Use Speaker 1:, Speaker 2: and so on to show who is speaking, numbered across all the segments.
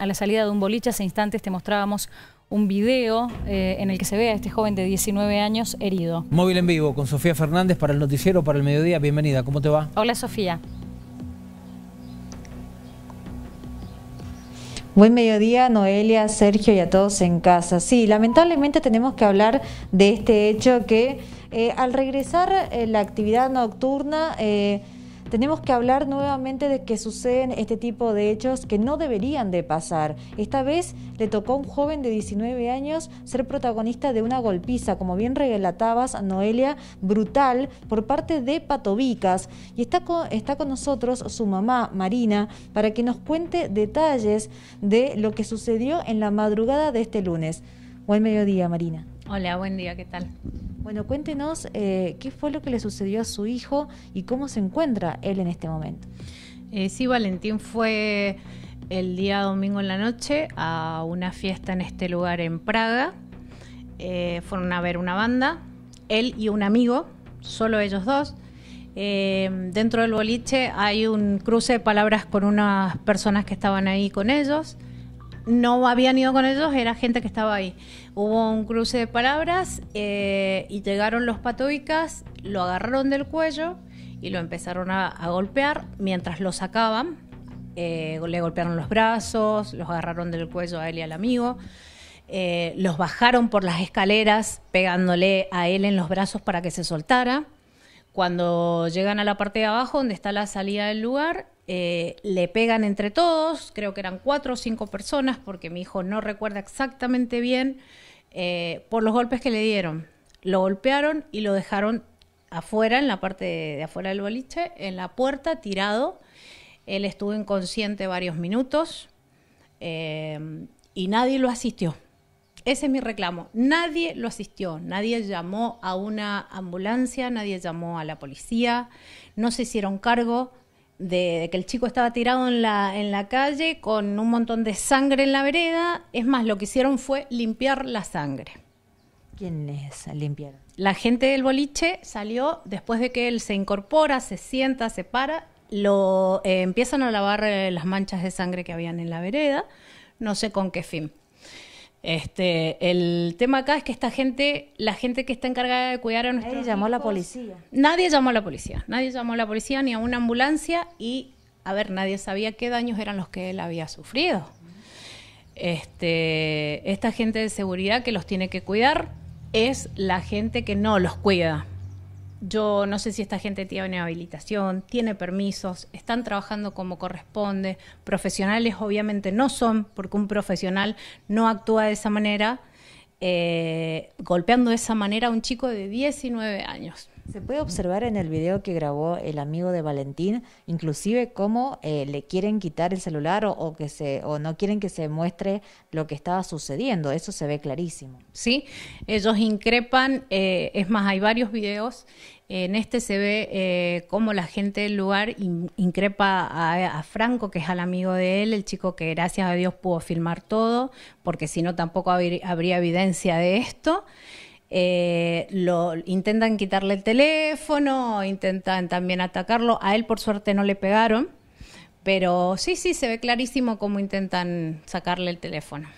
Speaker 1: a la salida de un boliche. Hace instantes te mostrábamos un video eh, en el que se ve a este joven de 19 años herido.
Speaker 2: Móvil en vivo con Sofía Fernández para el noticiero, para el mediodía. Bienvenida, ¿cómo te va?
Speaker 1: Hola Sofía.
Speaker 3: Buen mediodía, Noelia, Sergio y a todos en casa. Sí, lamentablemente tenemos que hablar de este hecho que eh, al regresar eh, la actividad nocturna... Tenemos que hablar nuevamente de que suceden este tipo de hechos que no deberían de pasar. Esta vez le tocó a un joven de 19 años ser protagonista de una golpiza, como bien relatabas, Noelia, brutal por parte de Patovicas. Y está con, está con nosotros su mamá, Marina, para que nos cuente detalles de lo que sucedió en la madrugada de este lunes. Buen mediodía, Marina.
Speaker 1: Hola, buen día, ¿qué tal?
Speaker 3: Bueno, cuéntenos eh, qué fue lo que le sucedió a su hijo y cómo se encuentra él en este momento.
Speaker 1: Eh, sí, Valentín fue el día domingo en la noche a una fiesta en este lugar en Praga. Eh, fueron a ver una banda, él y un amigo, solo ellos dos. dentro del boliche hay un cruce de palabras con unas personas que estaban ahí con ellos no habían ido con ellos, era gente que estaba ahí. Hubo un cruce de palabras eh, y llegaron los patoicas, lo agarraron del cuello y lo empezaron a, golpear mientras lo sacaban. Eh, le golpearon los brazos, los agarraron del cuello a él y al amigo. Eh, los bajaron por las escaleras pegándole a él en los brazos para que se soltara. Cuando llegan a la parte de abajo, donde está la salida del lugar, eh, le pegan entre todos, creo que eran cuatro o cinco personas, porque mi hijo no recuerda exactamente bien, eh, por los golpes que le dieron. Lo golpearon y lo dejaron afuera, en la parte de, afuera del boliche, en la puerta, tirado. Él estuvo inconsciente varios minutos eh, y nadie lo asistió. Ese es mi reclamo. Nadie lo asistió, nadie llamó a una ambulancia, nadie llamó a la policía, no se hicieron cargo de, que el chico estaba tirado en la, en la calle con un montón de sangre en la vereda. Es más, lo que hicieron fue limpiar la sangre.
Speaker 3: ¿Quiénes limpiaron?
Speaker 1: La gente del boliche salió después de que él se incorpora, se sienta, se para, lo eh, empiezan a lavar eh, las manchas de sangre que habían en la vereda, no sé con qué fin. Este, el tema acá es que esta gente, la gente que está encargada de cuidar a nuestros Nadie llamó a la policía. Nadie llamó a la policía. Nadie llamó a la policía ni a una ambulancia y, a ver, nadie sabía qué daños eran los que él había sufrido. Este, esta gente de seguridad que los tiene que cuidar es la gente que no los cuida yo no sé si esta gente tiene habilitación, tiene permisos, están trabajando como corresponde, profesionales obviamente no son, porque un profesional no actúa de esa manera, eh, golpeando de esa manera a un chico de 19 años.
Speaker 3: Se puede observar en el video que grabó el amigo de Valentín, inclusive cómo eh, le quieren quitar el celular o, que se o no quieren que se muestre lo que estaba sucediendo. Eso se ve clarísimo.
Speaker 1: Sí, ellos increpan. Eh, es más, hay varios videos en este se ve eh, cómo la gente del lugar increpa a, Franco, que es al amigo de él, el chico que gracias a Dios pudo filmar todo, porque si no tampoco habría, evidencia de esto. Eh, lo intentan quitarle el teléfono, intentan también atacarlo. A él por suerte no le pegaron, pero sí, sí, se ve clarísimo cómo intentan sacarle el teléfono.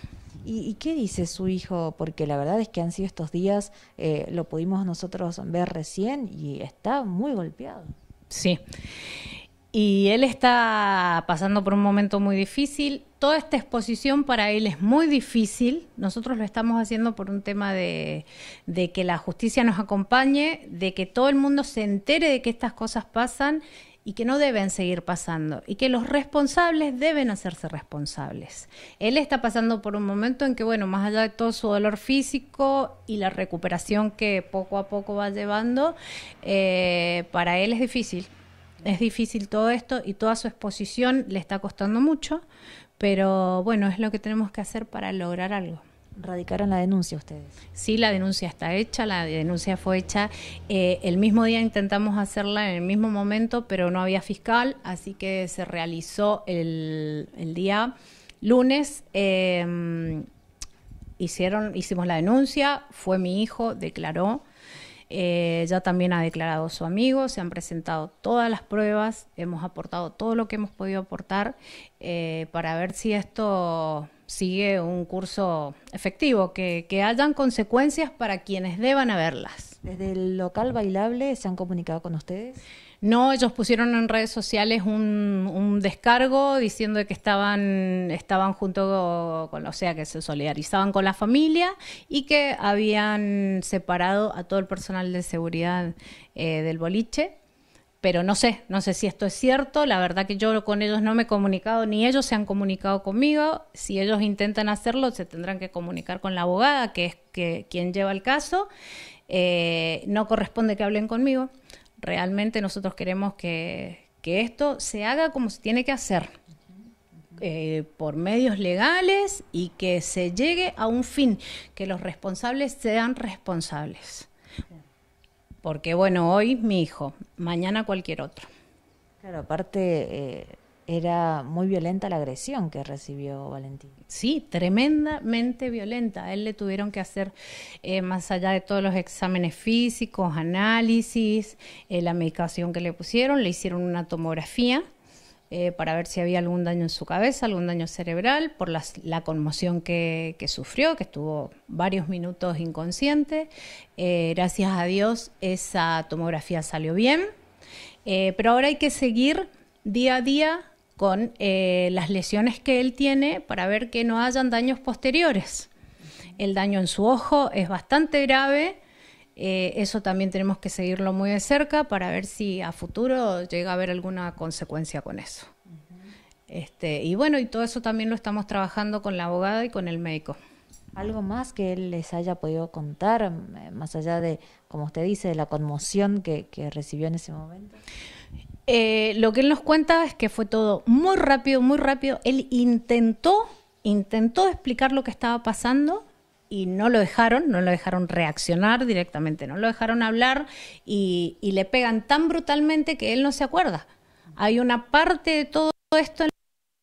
Speaker 3: ¿Y, qué dice su hijo? Porque la verdad es que han sido estos días,
Speaker 1: eh, lo pudimos nosotros ver recién y está muy golpeado. Sí. Y él está pasando por un momento muy difícil. Toda esta exposición para él es muy difícil. Nosotros lo estamos haciendo por un tema de, de que la justicia nos acompañe, de que todo el mundo se entere de que estas cosas pasan y que no deben seguir pasando y que los responsables deben hacerse responsables. Él está pasando por un momento en que, bueno, más allá de todo su dolor físico y la recuperación que poco a poco va llevando, eh, para él es difícil. Es difícil todo esto y toda su exposición le está costando mucho, pero bueno, es lo que tenemos que hacer para lograr algo radicaron la denuncia ustedes. Sí, la denuncia está hecha, la denuncia fue hecha. Eh, el mismo día intentamos hacerla en el mismo momento, pero no había fiscal, así que se realizó el, día lunes. Eh, hicieron, hicimos la denuncia, fue mi hijo, declaró. Eh, ya también ha declarado su amigo, se han presentado todas las pruebas, hemos aportado todo lo que hemos podido aportar para ver si esto sigue un curso efectivo, que, hayan consecuencias para quienes deban haberlas. ¿Desde el local bailable se han comunicado con ustedes? No, ellos pusieron en redes sociales un, descargo diciendo que estaban, estaban junto con, o sea, que se solidarizaban con la familia y que habían separado a todo el personal de seguridad eh, del boliche pero no sé, no sé si esto es cierto, la verdad que yo con ellos no me he comunicado, ni ellos se han comunicado conmigo, si ellos intentan hacerlo se tendrán que comunicar con la abogada, que es quien lleva el caso, eh, no corresponde que hablen conmigo, realmente nosotros queremos que, esto se haga como se tiene que hacer, eh, por medios legales y que se llegue a un fin, que los responsables sean responsables. Porque bueno, hoy mi hijo, mañana cualquier otro. Claro, aparte eh, era muy violenta la agresión que recibió Valentín. Sí, tremendamente violenta. A él le tuvieron que hacer, eh, más allá de todos los exámenes físicos, análisis, eh, la medicación que le pusieron, le hicieron una tomografía eh, para ver si había algún daño en su cabeza, algún daño cerebral, por la conmoción que, sufrió, que estuvo varios minutos inconsciente. Eh, gracias a Dios esa tomografía salió bien, eh, pero ahora hay que seguir día a día con las lesiones que él tiene para ver que no hayan daños posteriores. El daño en su ojo es bastante grave eh, eso también tenemos que seguirlo muy de cerca para ver si a futuro llega a haber alguna consecuencia con eso. Este, y bueno, y todo eso también lo estamos trabajando con la abogada y con el médico. ¿Algo más que él les haya podido contar,
Speaker 3: más allá de, como usted dice, de la conmoción que, recibió en ese momento?
Speaker 1: Eh, lo que él nos cuenta es que fue todo muy rápido, muy rápido. Él intentó, intentó explicar lo que estaba pasando y no lo dejaron, no lo dejaron reaccionar directamente, no lo dejaron hablar y, y le pegan tan brutalmente que él no se acuerda. Hay una parte de todo esto en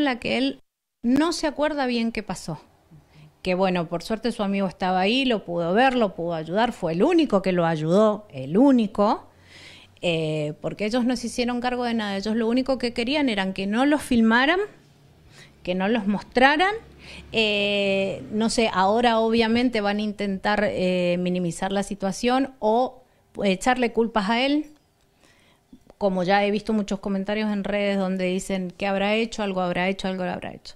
Speaker 1: la que él no se acuerda bien qué pasó. Que bueno, por suerte su amigo estaba ahí, lo pudo ver, lo pudo ayudar, fue el único que lo ayudó, el único. Eh, porque ellos no se hicieron cargo de nada, ellos lo único que querían eran que no los filmaran no los mostraran. Eh, no sé, ahora obviamente van a intentar eh, minimizar la situación o echarle culpas a él, como ya he visto muchos comentarios en redes donde dicen que habrá hecho, algo habrá hecho, algo habrá hecho.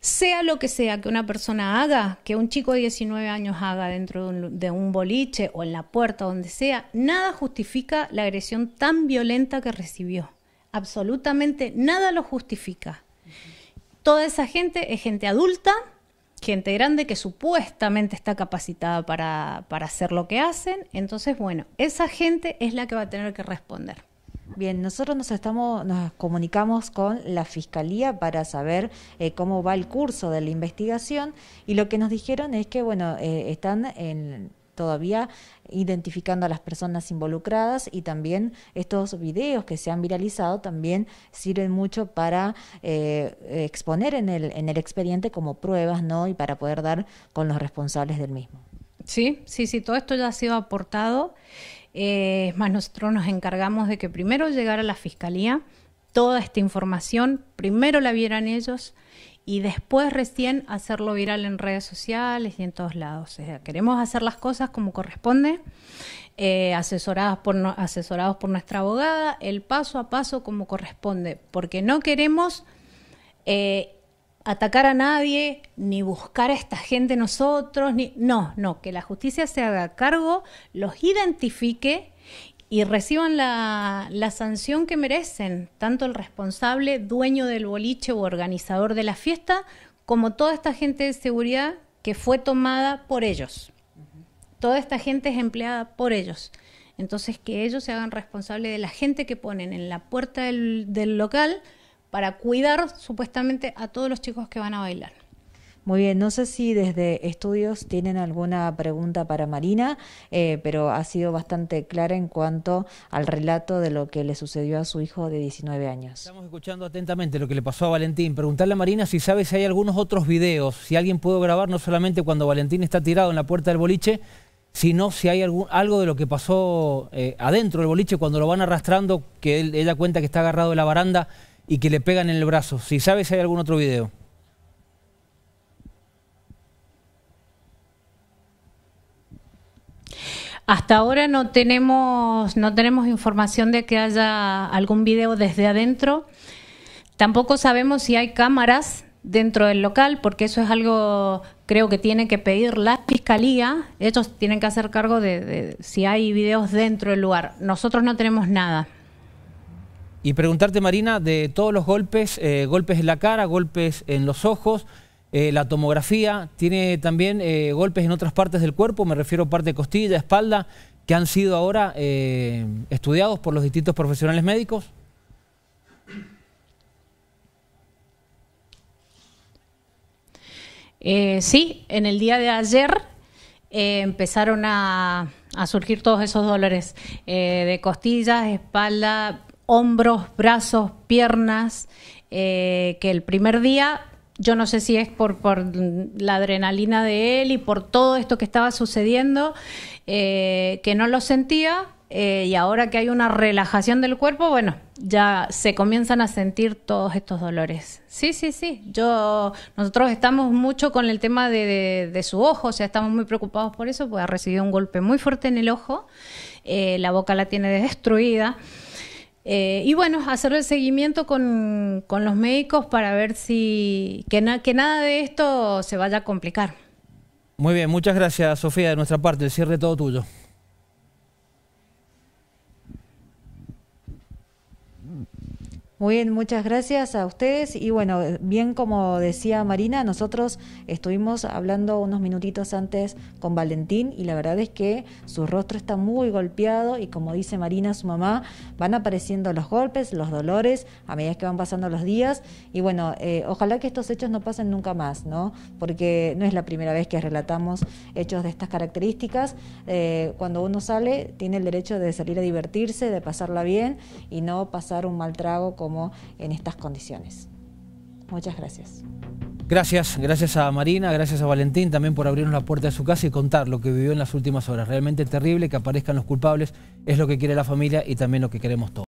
Speaker 1: Sea lo que sea que una persona haga, que un chico de 19 años haga dentro de un, boliche o en la puerta, donde sea, nada justifica la agresión tan violenta que recibió. Absolutamente nada lo justifica toda esa gente es gente adulta, gente grande que supuestamente está capacitada para, hacer lo que hacen. Entonces, bueno, esa gente es la que va a tener que responder. Bien, nosotros nos
Speaker 3: estamos, nos comunicamos con la fiscalía para saber eh, cómo va el curso de la investigación y lo que nos dijeron es que bueno eh, están en todavía identificando a las personas involucradas y también estos videos que se han viralizado también sirven mucho para eh, exponer en el, en el expediente
Speaker 1: como pruebas, ¿no? Y para poder dar con los responsables del mismo. Sí, sí, sí, todo esto ya ha sido aportado. Eh, es más, nosotros nos encargamos de que primero llegara a la fiscalía toda esta información, primero la vieran ellos y después recién hacerlo viral en redes sociales y en todos lados. queremos hacer las cosas como corresponde, eh, asesoradas por asesorados por nuestra abogada, el paso a paso como corresponde, porque no queremos eh, atacar a nadie, ni buscar a esta gente nosotros, ni no, no, que la justicia se haga cargo, los identifique y reciban la, sanción que merecen, tanto el responsable, dueño del boliche o organizador de la fiesta, como toda esta gente de seguridad que fue tomada por ellos. Toda esta gente es empleada por ellos. Entonces, que ellos se hagan responsable de la gente que ponen en la puerta del local para cuidar supuestamente a todos los chicos que van a bailar.
Speaker 3: Muy bien, no sé si desde estudios tienen alguna pregunta para Marina, eh, pero ha sido bastante clara en cuanto al relato de lo que le sucedió a su hijo de 19 años. Estamos
Speaker 2: escuchando atentamente lo que le pasó a Valentín. Preguntarle a Marina si sabe si hay algunos otros videos, si alguien pudo grabar no solamente cuando Valentín está tirado en la puerta del boliche, sino si hay algo de lo que pasó eh, adentro del boliche cuando lo van arrastrando, que él, ella cuenta que está agarrado de la baranda y que le pegan en el brazo. Si sabe si hay algún otro video.
Speaker 1: Hasta ahora no tenemos, no tenemos información de que haya algún video desde adentro. Tampoco sabemos si hay cámaras dentro del local, porque eso es algo creo que tiene que pedir la fiscalía. Ellos tienen que hacer cargo de, si hay videos dentro del lugar. Nosotros no tenemos nada.
Speaker 2: Y preguntarte, Marina, de todos los golpes, eh, golpes en la cara, golpes en los ojos, eh, la tomografía tiene también eh, golpes en otras partes del cuerpo, me refiero a parte de costilla, espalda, que han sido ahora eh, estudiados por los distintos profesionales médicos.
Speaker 1: sí, en el día de ayer empezaron a, surgir todos esos dolores de costillas, espalda, hombros, brazos, piernas, que el primer día yo no sé si es por, la adrenalina de él y por todo esto que estaba sucediendo, eh, que no lo sentía, eh, y ahora que hay una relajación del cuerpo, bueno, ya se comienzan a sentir todos estos dolores. Sí, sí, sí. Yo, nosotros estamos mucho con el tema de, su ojo, o sea, estamos muy preocupados por eso, porque ha recibido un golpe muy fuerte en el ojo, eh, la boca la tiene destruida. Eh, y bueno, hacer el seguimiento con, los médicos para ver si que, nada de esto se vaya a complicar.
Speaker 2: Muy bien, muchas gracias Sofía de nuestra parte, el cierre todo tuyo.
Speaker 3: Muy bien, muchas gracias a ustedes y bueno, bien como decía Marina, nosotros estuvimos hablando unos minutitos antes con Valentín y la verdad es que su rostro está muy golpeado y como dice Marina, su mamá, van apareciendo los golpes, los dolores a medida que van pasando los días y bueno, eh, ojalá que estos hechos no pasen nunca más, ¿no? Porque no es la primera vez que relatamos hechos de estas características. Eh, cuando uno sale, tiene el derecho de salir a divertirse, de pasarla bien y no pasar un mal trago con en estas condiciones. Muchas gracias.
Speaker 2: Gracias, gracias a Marina, gracias a Valentín también por abrirnos la puerta de su casa y contar lo que vivió en las últimas horas. Realmente terrible que aparezcan los culpables, es lo que quiere la familia y también lo que queremos todos.